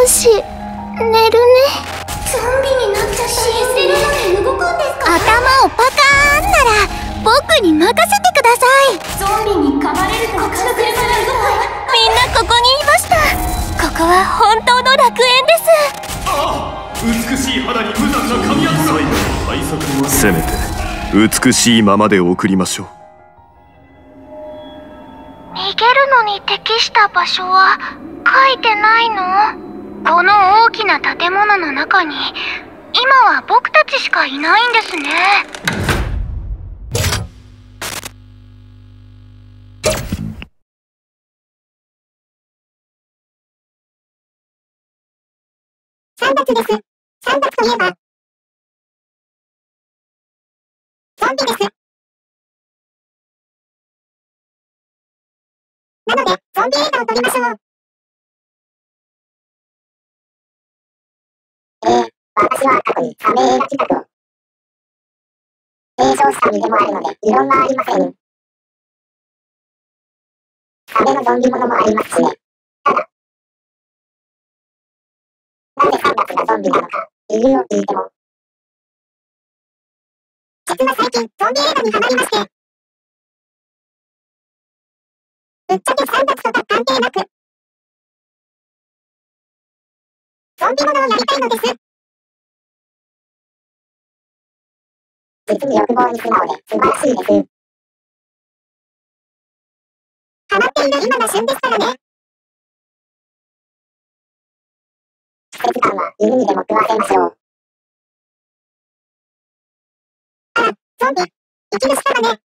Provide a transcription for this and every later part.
少し寝るねゾンビになっちゃたしてるのに動くんですか、頭をパカーンなら僕に任せてくださいゾンビに噛まれるこっちの車が動くみんなここにいましたここは本当の楽園ですああ美しい肌に無残な髪跡がせめて美しいままで送りましょう逃げるのに適した場所は書いてないのこの大きな建物の中に今は僕たちしかいないんですね3月です3月といえばゾンビですなのでゾンビ映画を撮りましょう私は過去に加盟映画企画を提唱した身でもあるので、異論はありません。壁のゾンビものもありますしね。ただ、なぜ三月がゾンビなのか、理由を聞いても。実は最近、ゾンビ映画にハマりまして、ぶっちゃけ三月とか関係なく、ゾンビものをやりたいのです。次に欲望に素直で、素晴らしいです。ハマっている今が旬ですからね。季節感は犬にでも食わましょう。あら、ゾンビ、生きるしかね。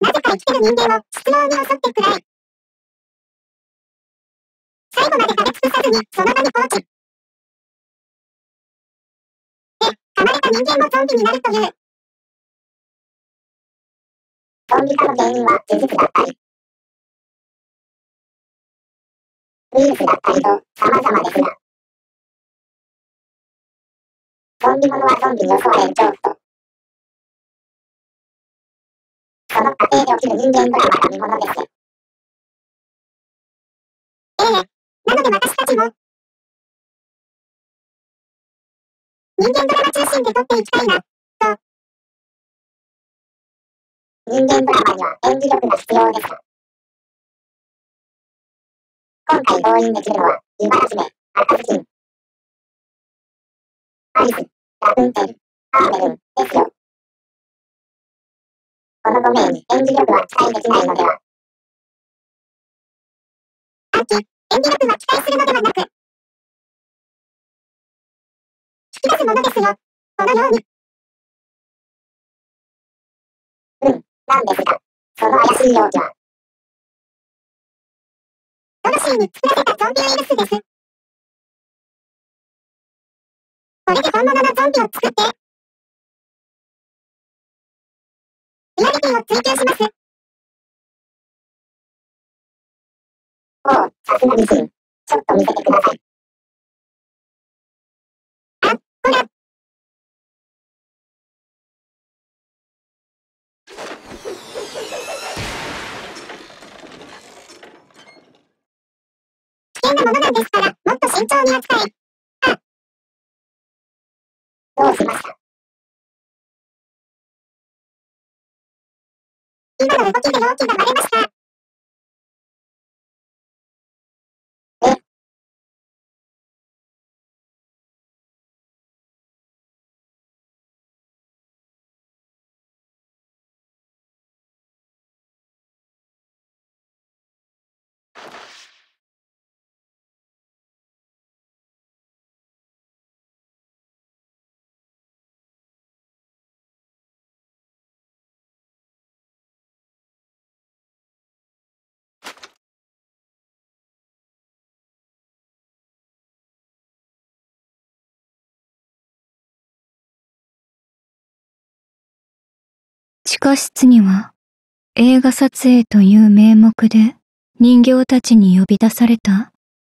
なぜか生きてる人間をに襲ってくらい。最後まで食べ尽くさずに、その場に放置。れた人間もゾンビになるという。ゾンビ化の原因は事実だったり、ウイルスだったりと様々ですが、ゾンビものはゾンビに襲われる恐怖と、その過程で起きる人間ドラマが見ものです。ええ、なので私たちも、人間ドラマ中心で撮っていきたいな、と。人間ドラマには演技力が必要ですが、今回動員できるのは、湯原姫、赤ずきん、アリス、ラプンテル、アーベルンですよ。この5名に演技力は期待できないのでは。あっち、演技力は期待するのではなく、き出すものですよ。このように。うん、なんですが、その怪しい容器は。どのシーンに作られたゾンビウイルスです。これで本物のゾンビを作って。リアリティを追求します。おう、さすがーン。ちょっと見せてください。なものなんですから、もっと慎重に扱いあどうしました今の動きで容器がバれました。地下室には映画撮影という名目で人形たちに呼び出された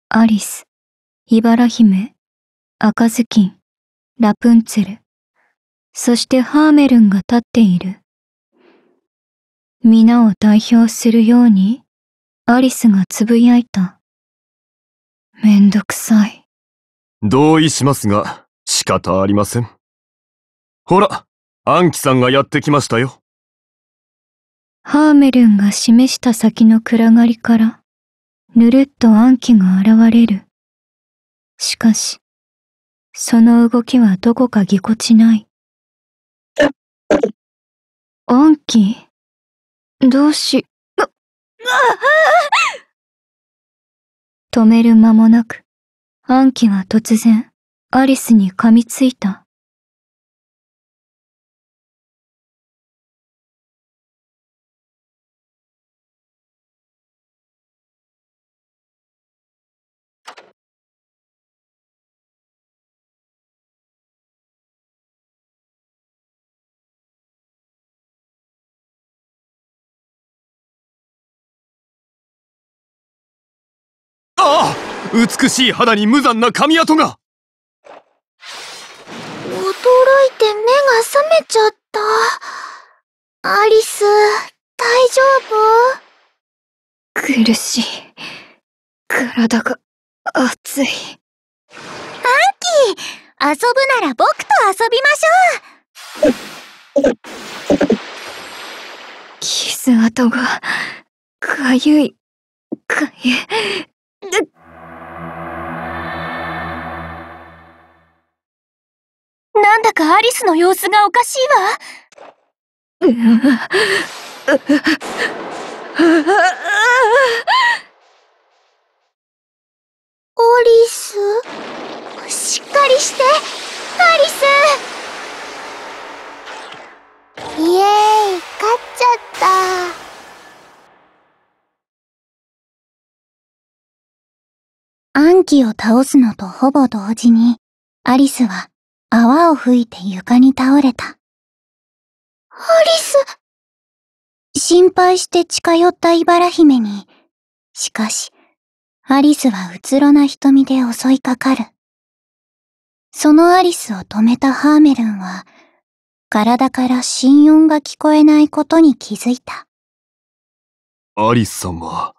アリス、茨姫、赤ずきん、ラプンツェル、そしてハーメルンが立っている。皆を代表するようにアリスがつぶやいた。めんどくさい。同意しますが仕方ありません。ほら、アンキさんがやってきましたよ。ハーメルンが示した先の暗がりから、ぬるっと暗記が現れる。しかし、その動きはどこかぎこちない。暗記どうし、止める間もなく、暗記は突然、アリスに噛みついた。美しい肌に無残な髪跡が驚いて目が覚めちゃったアリス大丈夫苦しい体が熱いアンキー遊ぶなら僕と遊びましょう傷跡がかゆいかゆいかアリスの様子がおかしいわリスしっかりしてアリスイエーイ勝っちゃった暗記を倒すのとほぼ同時に、アリスは泡を吹いて床に倒れた。アリス心配して近寄った茨姫に、しかし、アリスはうつろな瞳で襲いかかる。そのアリスを止めたハーメルンは、体から心音が聞こえないことに気づいた。アリスさんは、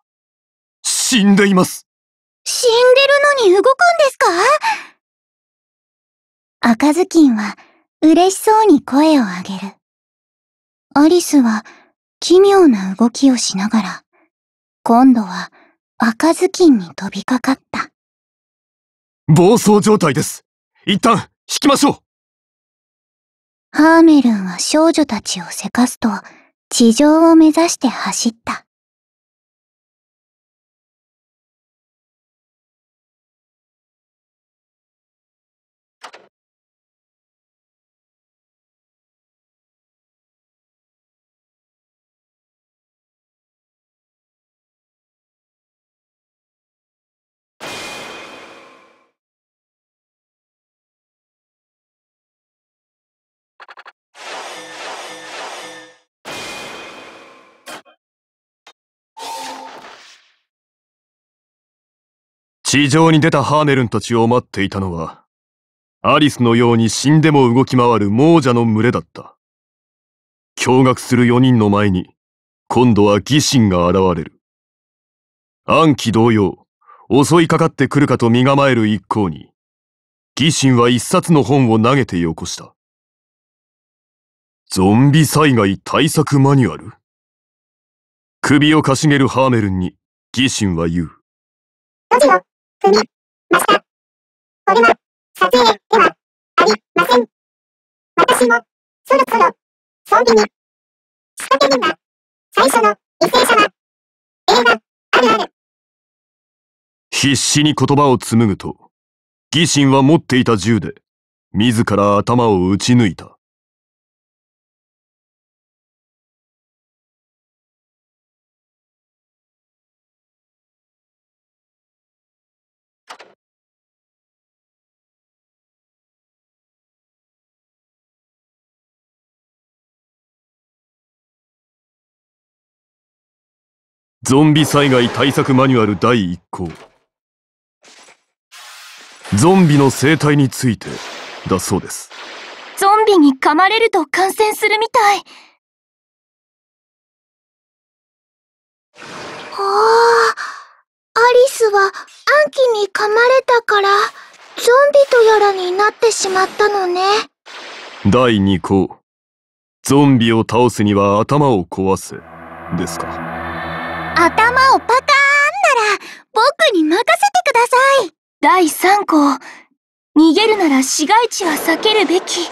死んでいます。死んでるのに動くんですか赤ずきんは嬉しそうに声を上げる。アリスは奇妙な動きをしながら、今度は赤ずきんに飛びかかった。暴走状態です。一旦引きましょうハーメルンは少女たちをせかすと地上を目指して走った。地上に出たハーネルンたちを待っていたのは、アリスのように死んでも動き回る亡者の群れだった。驚愕する4人の前に、今度は疑心が現れる。暗記同様、襲いかかってくるかと身構える一行に、疑心は一冊の本を投げてよこした。ゾンビ災害対策マニュアル首をかしげるハーメルンに、疑心は言う。踏みました。これは撮影ではありません。私もそろそろ装備に仕掛け人が最初の犠牲者は映画あるある。必死に言葉を紡ぐと、疑心は持っていた銃で自ら頭を撃ち抜いた。ゾンビ災害対策マニュアル第1項ゾンビの生態についてだそうですゾンビに噛まれると感染するみたいあアリスは暗記に噛まれたからゾンビとやらになってしまったのね第2項ゾンビを倒すには頭を壊せですか頭をパカーンなら僕に任せてください第3項逃げるなら市街地は避けるべき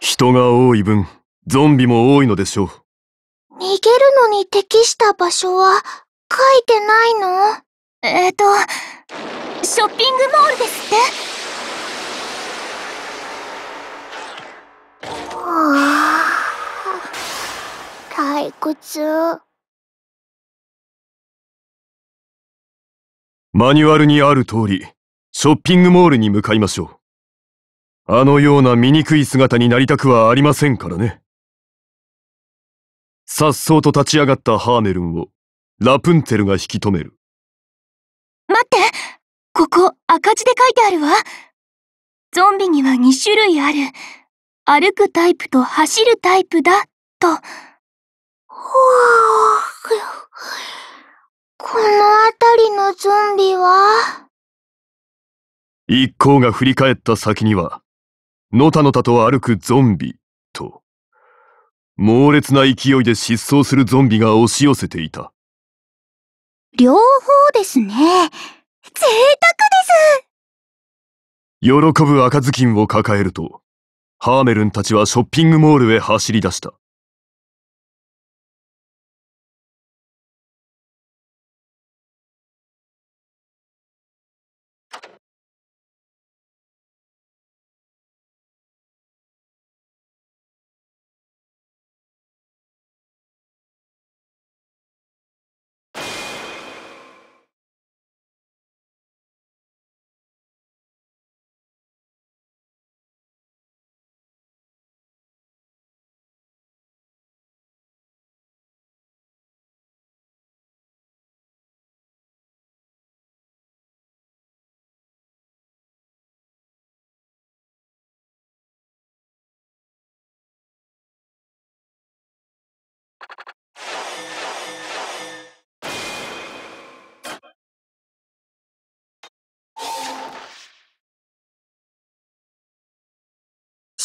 人が多い分ゾンビも多いのでしょう逃げるのに適した場所は書いてないのえっ、ー、とショッピングモールですってはあ退屈。マニュアルにある通り、ショッピングモールに向かいましょう。あのような醜い姿になりたくはありませんからね。さっそうと立ち上がったハーメルンを、ラプンツェルが引き止める。待ってここ赤字で書いてあるわ。ゾンビには2種類ある。歩くタイプと走るタイプだ、と。ほー。この辺りのゾンビは一行が振り返った先には、のたのたと歩くゾンビと、猛烈な勢いで失踪するゾンビが押し寄せていた。両方ですね。贅沢です喜ぶ赤ずきんを抱えると、ハーメルンたちはショッピングモールへ走り出した。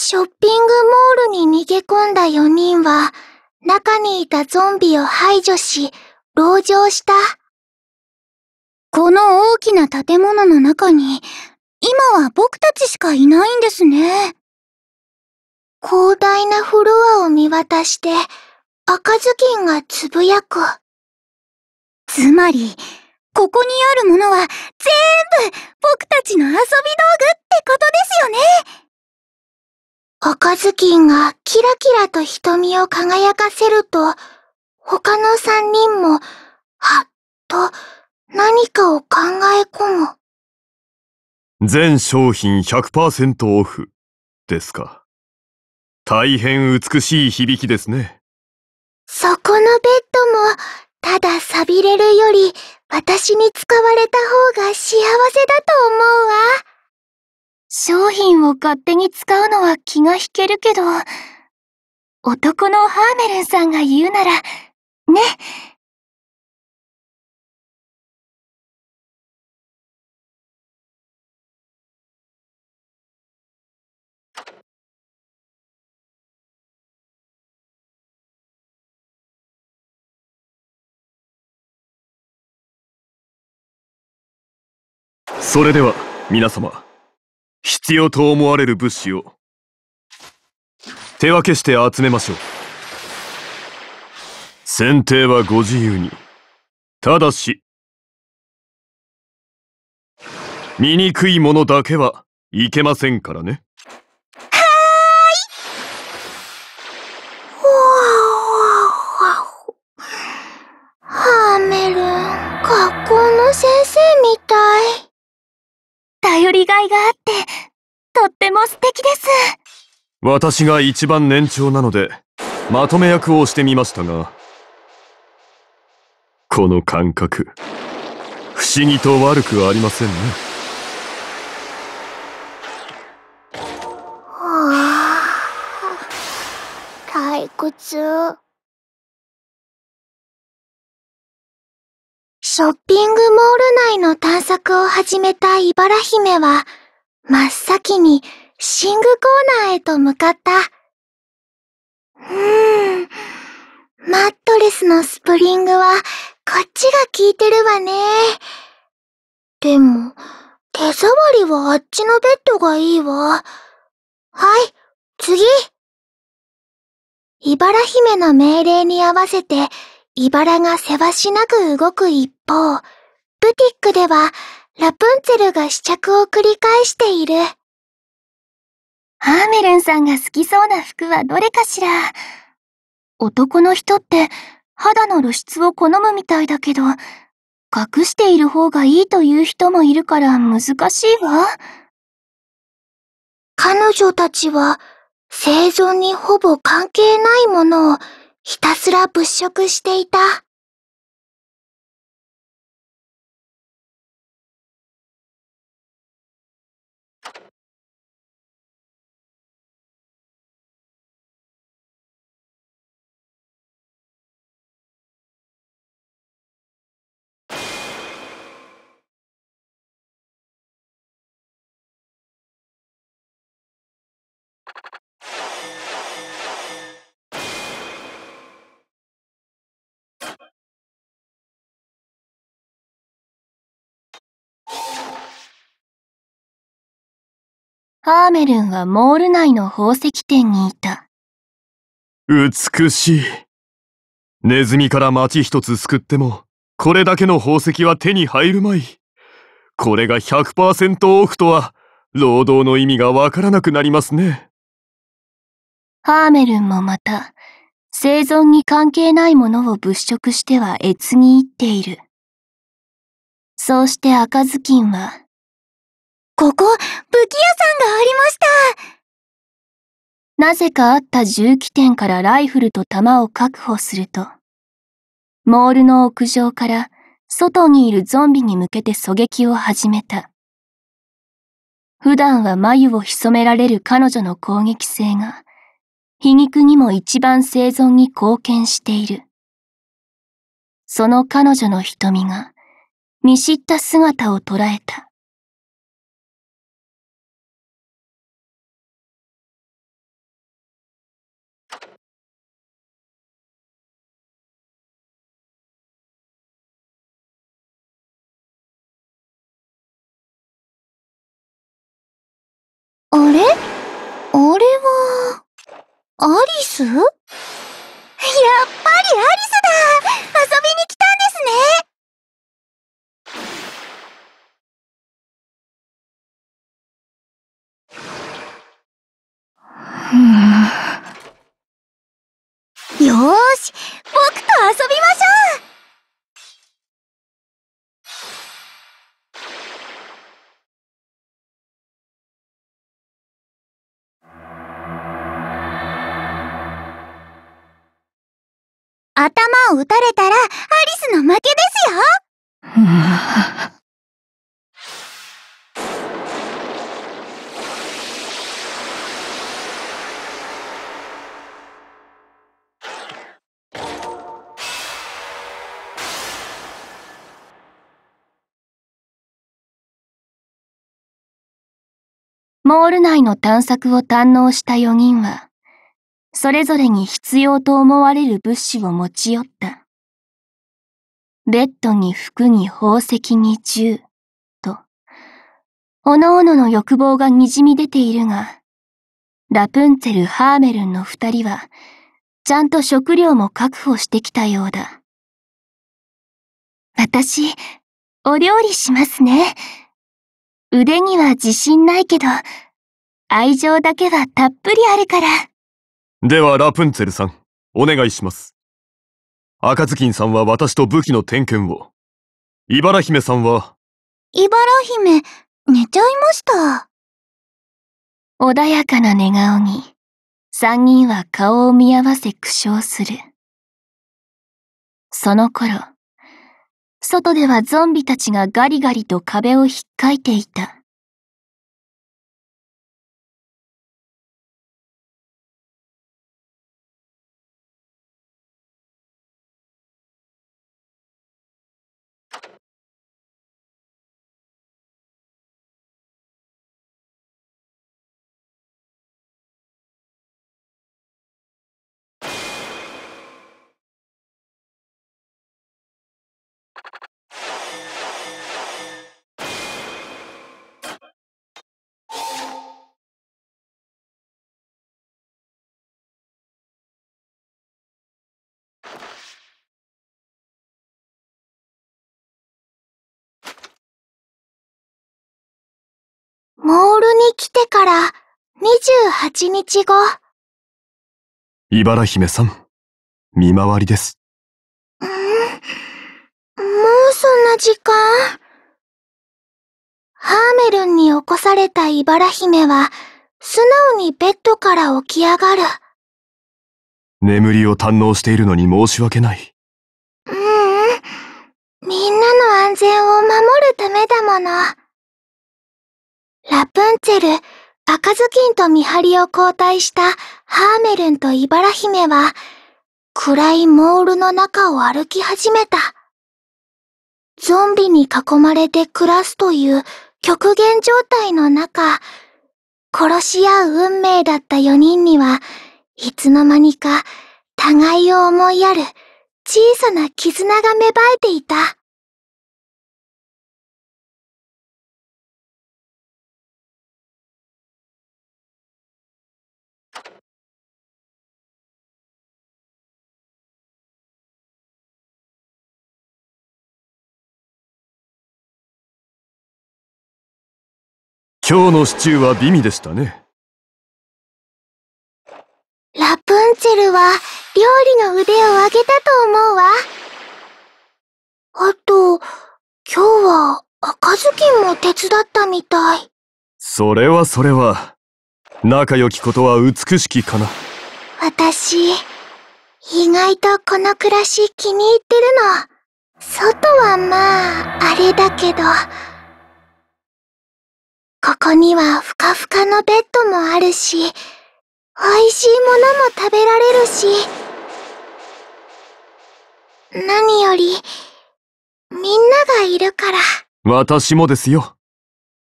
ショッピングモールに逃げ込んだ4人は、中にいたゾンビを排除し、籠城した。この大きな建物の中に、今は僕たちしかいないんですね。広大なフロアを見渡して、赤ずきんがつぶやく。つまり、ここにあるものは全部僕たちの遊び道具ってことですよね赤ずきんがキラキラと瞳を輝かせると、他の三人も、はっと何かを考え込む。全商品100%オフですか。大変美しい響きですね。そこのベッドも、ただ錆びれるより、私に使われた方が幸せだと思うわ。商品を勝手に使うのは気が引けるけど、男のハーメルンさんが言うなら、ね。それでは皆様必要と思われる物資を手分けして集めましょう選定はご自由にただし醜いものだけはいけませんからねいがあって、とっても素敵です。私が一番年長なので、まとめ役をしてみましたが、この感覚、不思議と悪くありませんね。はあ退屈。ショッピングモール内の探索を始めた茨姫は、真っ先に寝具コーナーへと向かった。うーん、マットレスのスプリングは、こっちが効いてるわね。でも、手触りはあっちのベッドがいいわ。はい、次。茨姫の命令に合わせて、茨がせわしなく動く一方、ブティックではラプンツェルが試着を繰り返している。ハーメルンさんが好きそうな服はどれかしら。男の人って肌の露出を好むみたいだけど、隠している方がいいという人もいるから難しいわ。彼女たちは生存にほぼ関係ないものをひたすら物色していた。ハーメルンはモール内の宝石店にいた。美しい。ネズミから町一つ救っても、これだけの宝石は手に入るまい。これが100%オフとは、労働の意味がわからなくなりますね。ハーメルンもまた、生存に関係ないものを物色しては越に行っている。そうして赤ずきんは、ここ、武器屋さんありましたなぜかあった銃器店からライフルと弾を確保すると、モールの屋上から外にいるゾンビに向けて狙撃を始めた。普段は眉を潜められる彼女の攻撃性が、皮肉にも一番生存に貢献している。その彼女の瞳が、見知った姿を捉えた。あれあれは、アリスやっぱりアリスだ遊びに来たんですねよーし僕と遊びましょう頭を打たれたらアリスの負けですよモール内の探索を堪能した4人はそれぞれに必要と思われる物資を持ち寄った。ベッドに服に宝石に銃、と、おのおのの欲望がにじみ出ているが、ラプンツェル・ハーメルンの二人は、ちゃんと食料も確保してきたようだ。私、お料理しますね。腕には自信ないけど、愛情だけはたっぷりあるから。ではラプンツェルさん、お願いします。赤ずきんさんは私と武器の点検を。茨姫さんは茨姫、寝ちゃいました。穏やかな寝顔に、三人は顔を見合わせ苦笑する。その頃、外ではゾンビたちがガリガリと壁をひっかいていた。モールに来てから28日後。茨姫さん、見回りです。んもうそんな時間ハーメルンに起こされた茨姫は、素直にベッドから起き上がる。眠りを堪能しているのに申し訳ない。ううん。みんなの安全を守るためだもの。ラプンツェル、赤ずきんと見張りを交代したハーメルンとイバラ姫は、暗いモールの中を歩き始めた。ゾンビに囲まれて暮らすという極限状態の中、殺し合う運命だった4人には、いつの間にか互いを思いやる小さな絆が芽生えていた。今日のシチューは美味でしたね。ラプンツェルは料理の腕を上げたと思うわ。あと、今日は赤ずきんも手伝ったみたい。それはそれは、仲良きことは美しきかな。私、意外とこの暮らし気に入ってるの。外はまあ、あれだけど。ここにはふかふかのベッドもあるし、美味しいものも食べられるし。何より、みんながいるから。私もですよ。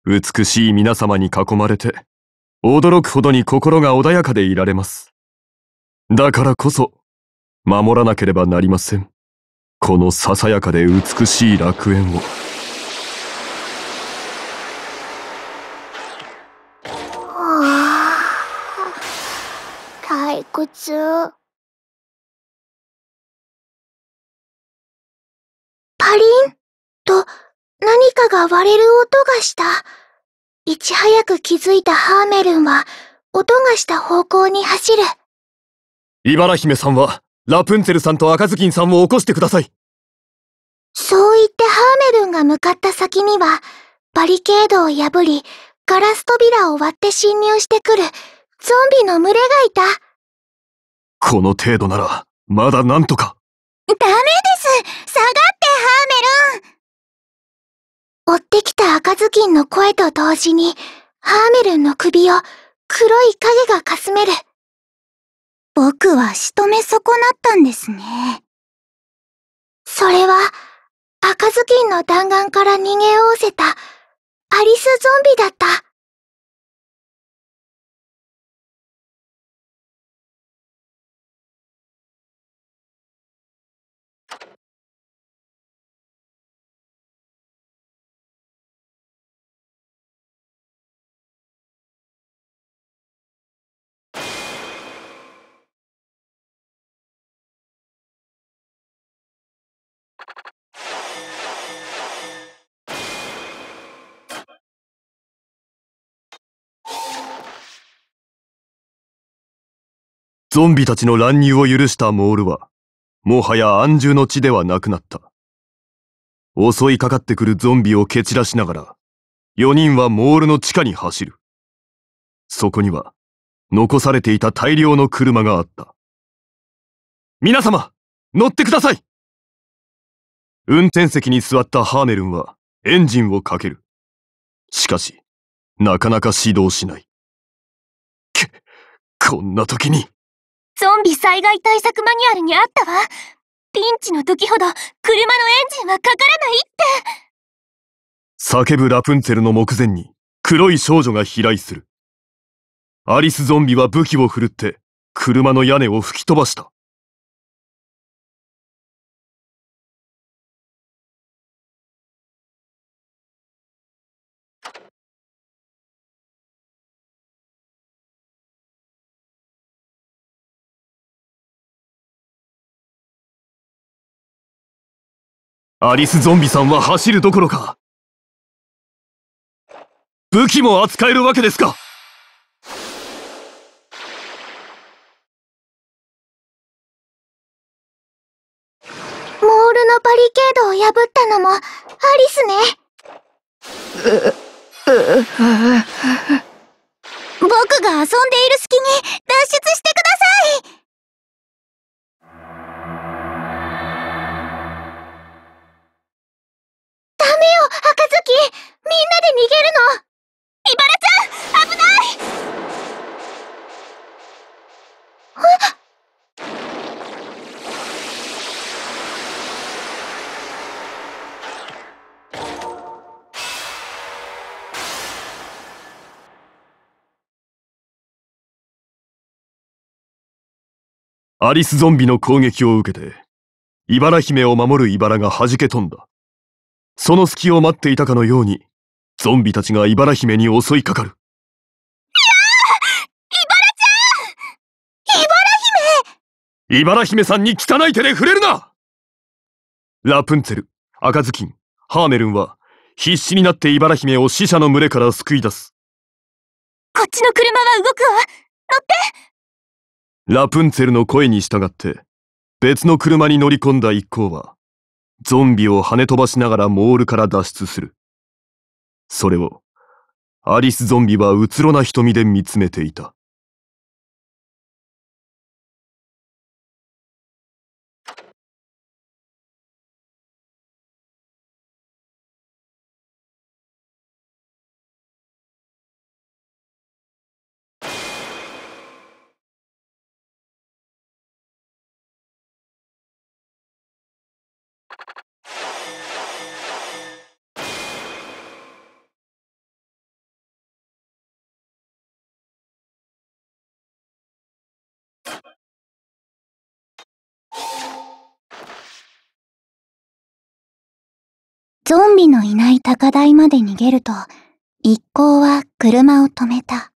美しい皆様に囲まれて、驚くほどに心が穏やかでいられます。だからこそ、守らなければなりません。このささやかで美しい楽園を。つ。パリンと何かが割れる音がした。いち早く気づいたハーメルンは音がした方向に走る。茨姫さんはラプンツェルさんと赤ずきんさんを起こしてください。そう言ってハーメルンが向かった先には、バリケードを破り、ガラス扉を割って侵入してくるゾンビの群れがいた。この程度なら、まだなんとか。ダメです下がってハーメルン追ってきた赤ずきんの声と同時に、ハーメルンの首を黒い影がかすめる。僕は仕留め損なったんですね。それは、赤ずきんの弾丸から逃げおうせた、アリスゾンビだった。ゾンビたちの乱入を許したモールは、もはや安住の地ではなくなった。襲いかかってくるゾンビを蹴散らしながら、4人はモールの地下に走る。そこには、残されていた大量の車があった。皆様、乗ってください運転席に座ったハーメルンはエンジンをかける。しかし、なかなか始動しない。け、こんな時に。ゾンビ災害対策マニュアルにあったわピンチの時ほど車のエンジンはかからないって叫ぶラプンツェルの目前に黒い少女が飛来するアリスゾンビは武器を振るって車の屋根を吹き飛ばしたアリスゾンビさんは走るどころか、武器も扱えるわけですかモールのバリケードを破ったのもアリスね僕が遊んでいる隙に脱出してくださいアリスゾンビの攻撃を受けて、茨姫を守る茨が弾け飛んだ。その隙を待っていたかのように、ゾンビたちが茨姫に襲いかかる。茨姫さんに汚い手で触れるなラプンツェル、赤ずきん、ハーメルンは必死になって茨姫を死者の群れから救い出す。こっちの車は動くわ乗ってラプンツェルの声に従って別の車に乗り込んだ一行はゾンビを跳ね飛ばしながらモールから脱出する。それをアリスゾンビはうつろな瞳で見つめていた。ゾンビのいない高台まで逃げると、一行は車を止めた。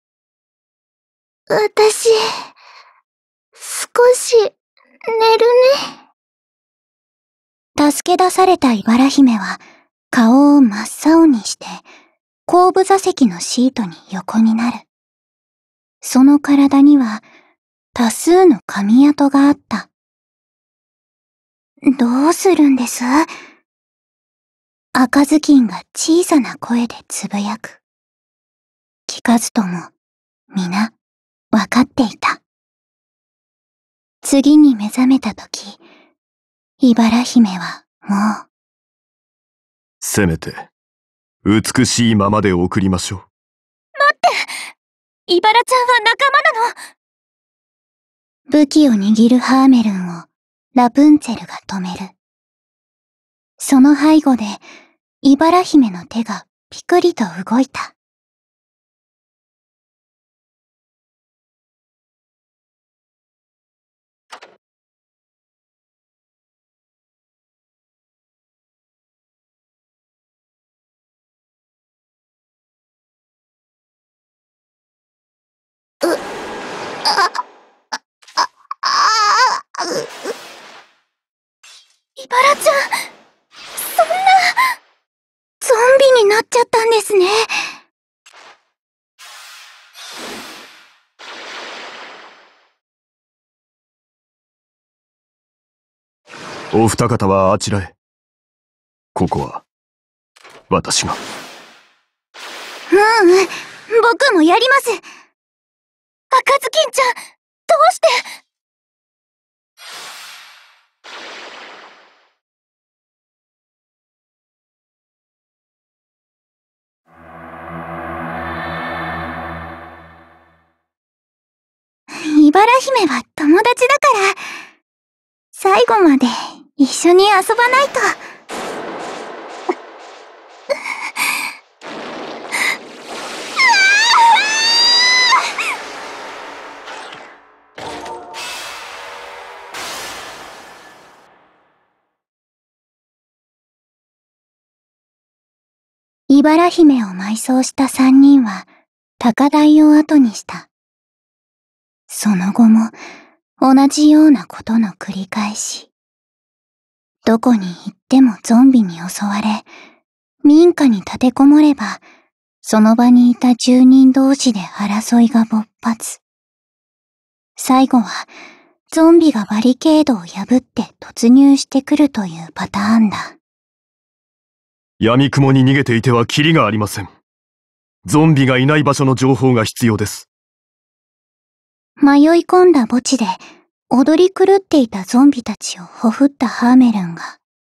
私、少し、寝るね。助け出された茨姫は、顔を真っ青にして、後部座席のシートに横になる。その体には、多数の髪跡があった。どうするんです赤ずきんが小さな声でつぶやく。聞かずとも、皆、わかっていた。次に目覚めたとき、茨姫はもう。せめて、美しいままで送りましょう。待って茨ちゃんは仲間なの武器を握るハーメルンをラプンツェルが止める。その背後で、茨姫の手がピクリと動いた。茨ちゃんちゃったんですね。お二方はあちらへ。ここは、私が。ううん、僕もやります。赤ずきんちゃん、どうしてラ姫は友達だから、最後まで一緒に遊ばないと。茨姫を埋葬した三人は高台を後にした。その後も同じようなことの繰り返し。どこに行ってもゾンビに襲われ、民家に立てこもれば、その場にいた住人同士で争いが勃発。最後は、ゾンビがバリケードを破って突入してくるというパターンだ。闇雲に逃げていてはキリがありません。ゾンビがいない場所の情報が必要です。迷い込んだ墓地で踊り狂っていたゾンビたちをほふったハーメルンが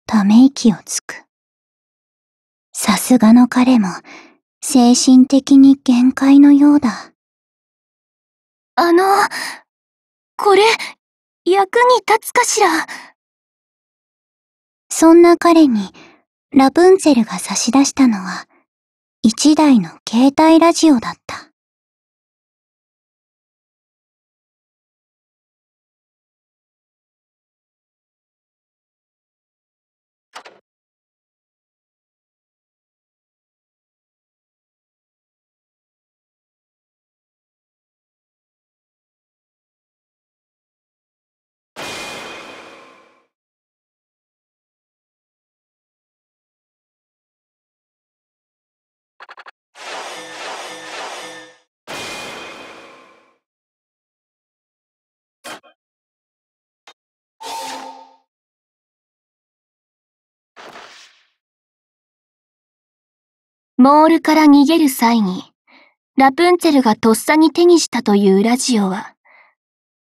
ため息をつく。さすがの彼も精神的に限界のようだ。あの、これ、役に立つかしら。そんな彼にラプンツェルが差し出したのは一台の携帯ラジオだった。モールから逃げる際に、ラプンツェルがとっさに手にしたというラジオは、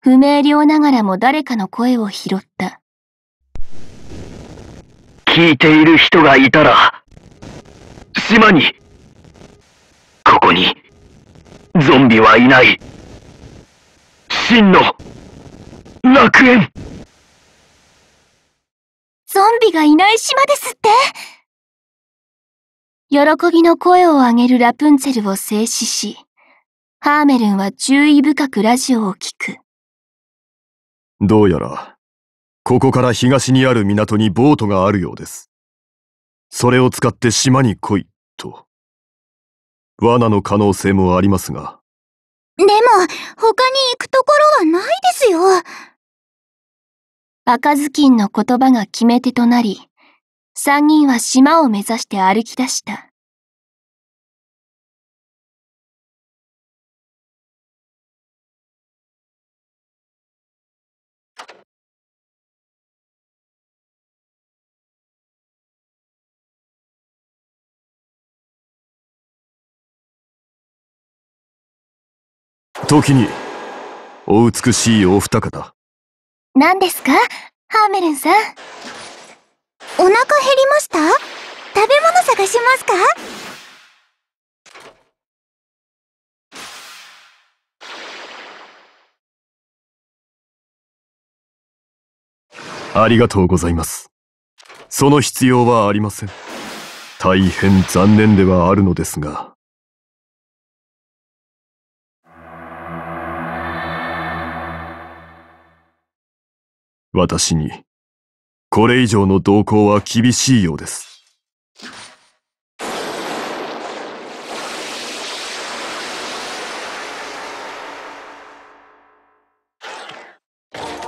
不明瞭ながらも誰かの声を拾った。聞いている人がいたら、島に、ここに、ゾンビはいない。真の、楽園ゾンビがいない島ですって喜びの声を上げるラプンツェルを静止し、ハーメルンは注意深くラジオを聞く。どうやら、ここから東にある港にボートがあるようです。それを使って島に来い、と。罠の可能性もありますが。でも、他に行くところはないですよ。赤ずきんの言葉が決め手となり、三人は島を目指して歩き出した。時にお美しいお二方何ですかハーメルンさんお腹減りました食べ物探しますかありがとうございます。その必要はありません。大変残念ではあるのですが。私にこれ以上の動向は厳しいようです。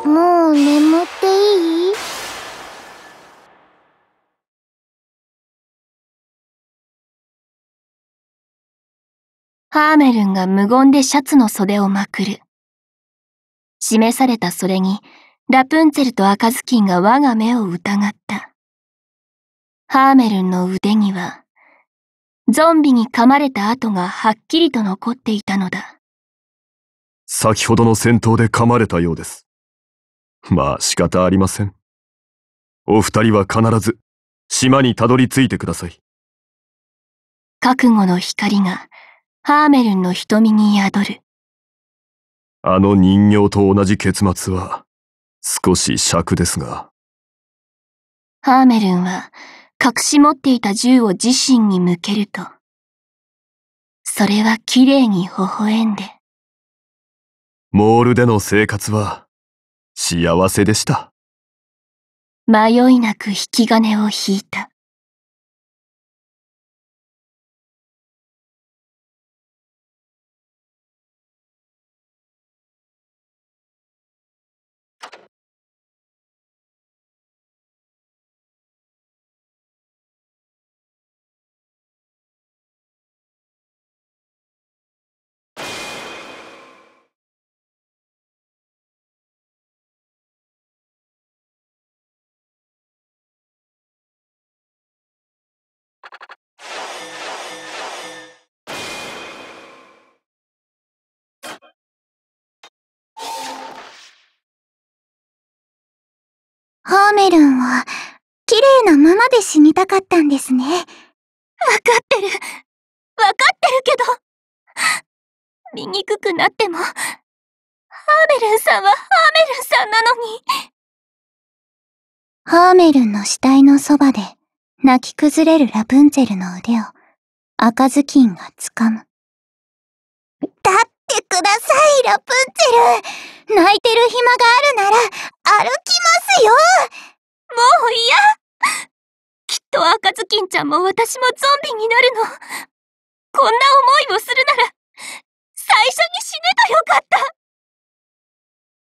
もう眠っていいハーメルンが無言でシャツの袖をまくる。示されたそれにラプンツェルと赤ずきんが我が目を疑った。ハーメルンの腕には、ゾンビに噛まれた跡がはっきりと残っていたのだ。先ほどの戦闘で噛まれたようです。まあ仕方ありません。お二人は必ず島にたどり着いてください。覚悟の光がハーメルンの瞳に宿る。あの人形と同じ結末は少し尺ですが。ハーメルンは隠し持っていた銃を自身に向けると、それは綺麗に微笑んで。モールでの生活は幸せでした。迷いなく引き金を引いた。ーメルンを、綺麗なままで死にたかったんですね。わかってる。わかってるけど。醜くなっても、ハーメルンさんはハーメルンさんなのに。ハーメルンの死体のそばで、泣き崩れるラプンツェルの腕を、赤ずきんが掴む。立ってください、ラプンツェル泣いてる暇があるなら、歩きますよもう嫌きっと赤ずきんちゃんも私もゾンビになるの。こんな思いをするなら、最初に死ねとよかった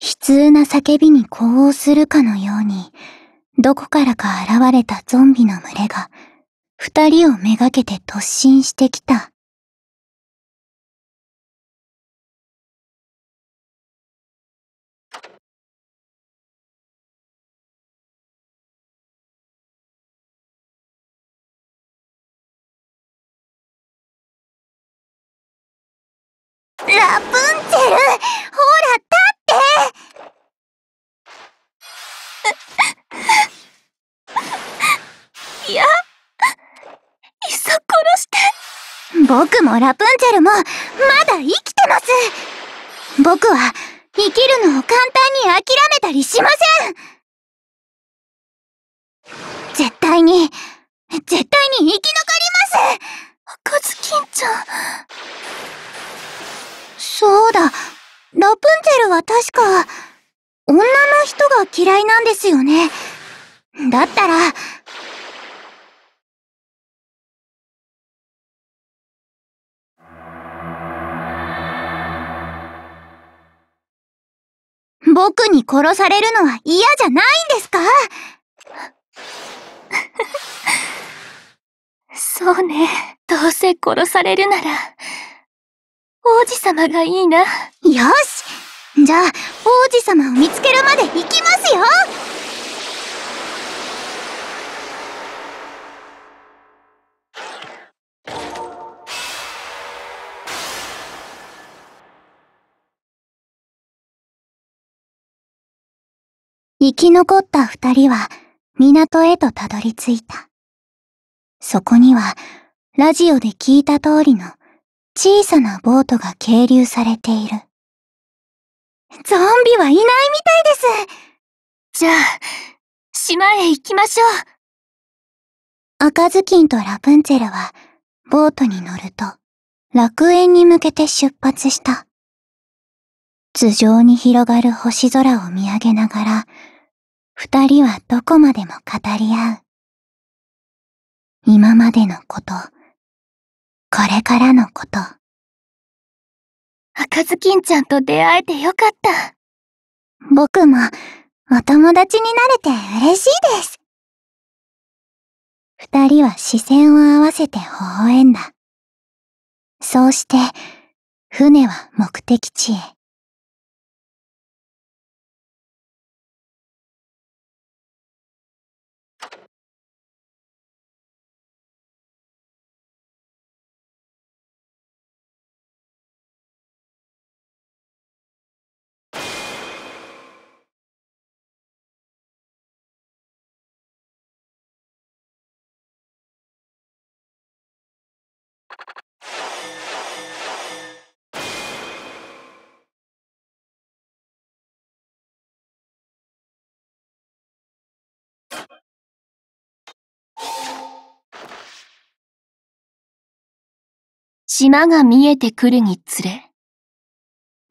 悲痛な叫びに呼応するかのように、どこからか現れたゾンビの群れが、二人をめがけて突進してきた。ラプンツェルほら立っていやいっそ殺して僕もラプンツェルもまだ生きてます僕は生きるのを簡単に諦めたりしません絶対に絶対に生き残ります赤ずきんちゃんそうだ。ラプンツェルは確か、女の人が嫌いなんですよね。だったら、僕に殺されるのは嫌じゃないんですかそうね。どうせ殺されるなら、王子様がいいな。よしじゃあ、王子様を見つけるまで行きますよ生き残った二人は港へとたどり着いた。そこにはラジオで聞いた通りの小さなボートが係留されている。ゾンビはいないみたいですじゃあ、島へ行きましょう赤ずきんとラプンツェルは、ボートに乗ると、楽園に向けて出発した。頭上に広がる星空を見上げながら、二人はどこまでも語り合う。今までのこと。これからのこと。赤ずきんちゃんと出会えてよかった。僕もお友達になれて嬉しいです。二人は視線を合わせて微笑んだ。そうして、船は目的地へ。島が見えてくるにつれ、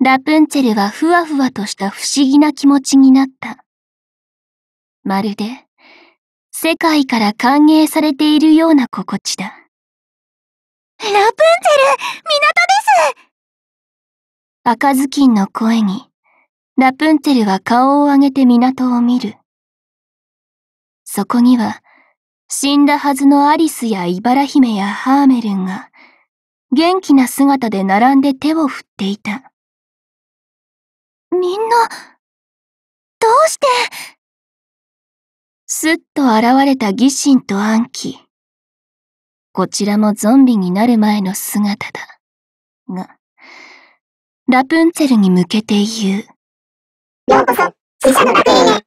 ラプンツェルはふわふわとした不思議な気持ちになった。まるで、世界から歓迎されているような心地だ。ラプンツェル、港です赤ずきんの声に、ラプンツェルは顔を上げて港を見る。そこには、死んだはずのアリスやイバラ姫やハーメルンが、元気な姿で並んで手を振っていた。みんな、どうしてすっと現れた疑心と暗鬼。こちらもゾンビになる前の姿だ。が、ラプンツェルに向けて言う。ようこそ、死者の楽園へ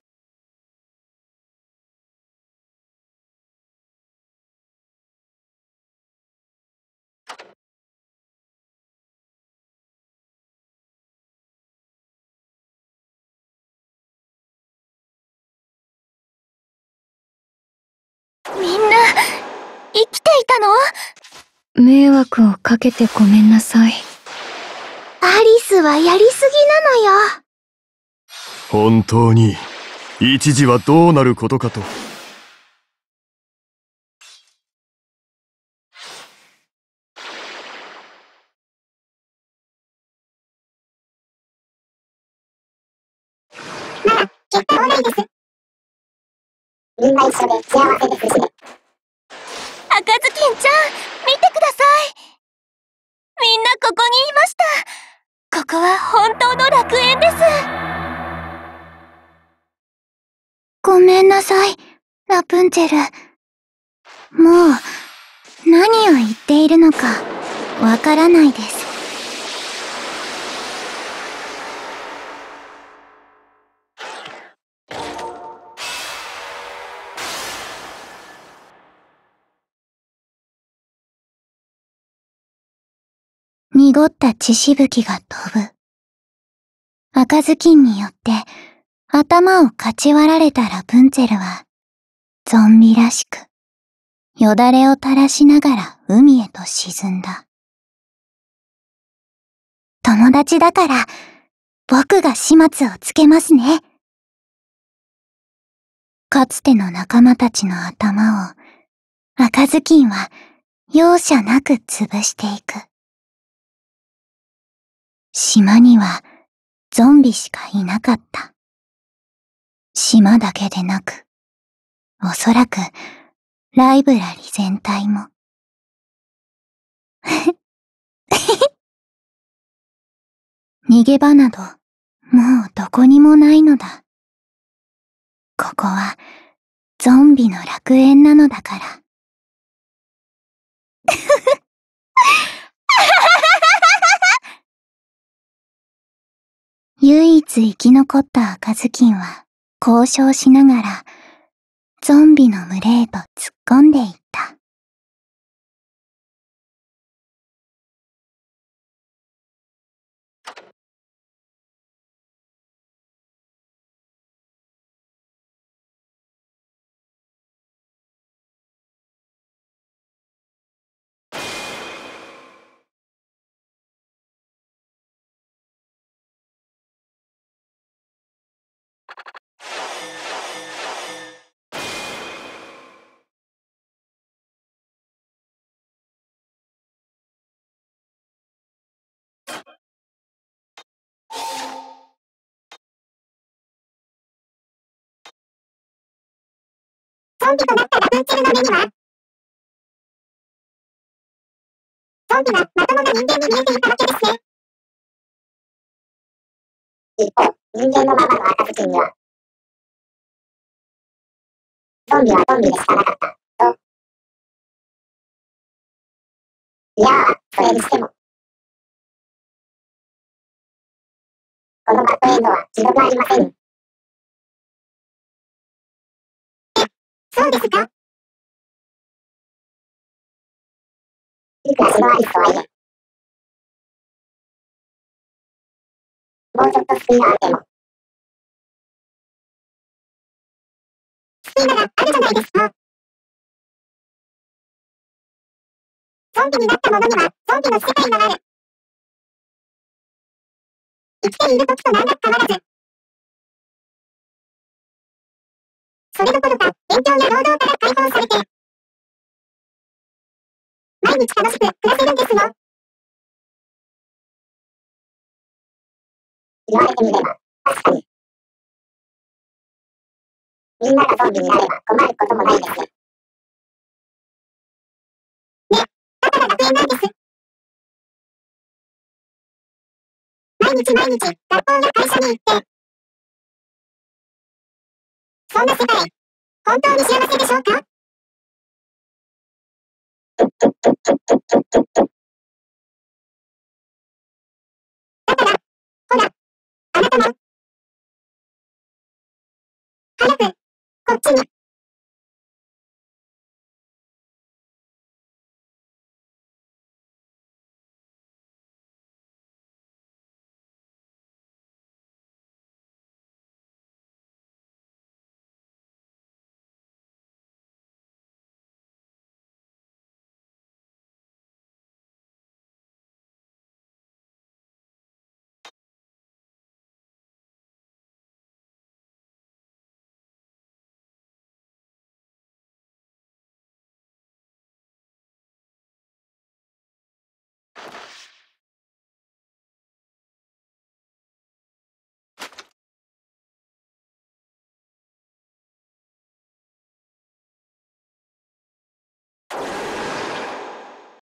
迷惑をかけてごめんなさい。アリスはやりすぎなのよ。本当に、一時はどうなることかと。まあ、結果はないです。みんな一緒で幸せですしね。赤ずきんちゃんみんなここにいましたここは本当の楽園ですごめんなさい、ラプンツェル。もう、何を言っているのか、わからないです。濁った血しぶきが飛ぶ。赤ずきんによって頭をかち割られたラプンツェルは、ゾンビらしく、よだれを垂らしながら海へと沈んだ。友達だから、僕が始末をつけますね。かつての仲間たちの頭を、赤ずきんは容赦なく潰していく。島にはゾンビしかいなかった。島だけでなく、おそらくライブラリ全体も。逃げ場など、もうどこにもないのだ。ここは、ゾンビの楽園なのだから。唯一生き残った赤ずきんは交渉しながらゾンビの群れへと突っ込んでいっゾンビとなったラプンツェルの目には、ゾンビはまともな人間に見えていたわけですね。一方、人間のままの赤ずきんには、ゾンビはゾンビでしかなかった、と。いやー、それにしても。このバッドエンドは、自どくありません。そうですかいくらシロアリスとはいえ、もうちょっとスピードあっても。スピードがあるじゃないですか。ゾンビになった者には、ゾンビの世界がある。生きている時と何ら変わらず、それどころか、勉強や労働から解放されて、毎日楽しく暮らせるんですよ。言われてみれば、確かに。みんながゾンビになれば困ることもないですね。ね、だから学園なんです。毎日毎日、学校や会社に行って、そんな世界、本当に幸せでしょうかだから、ほら、あなたも、早く、こっちに。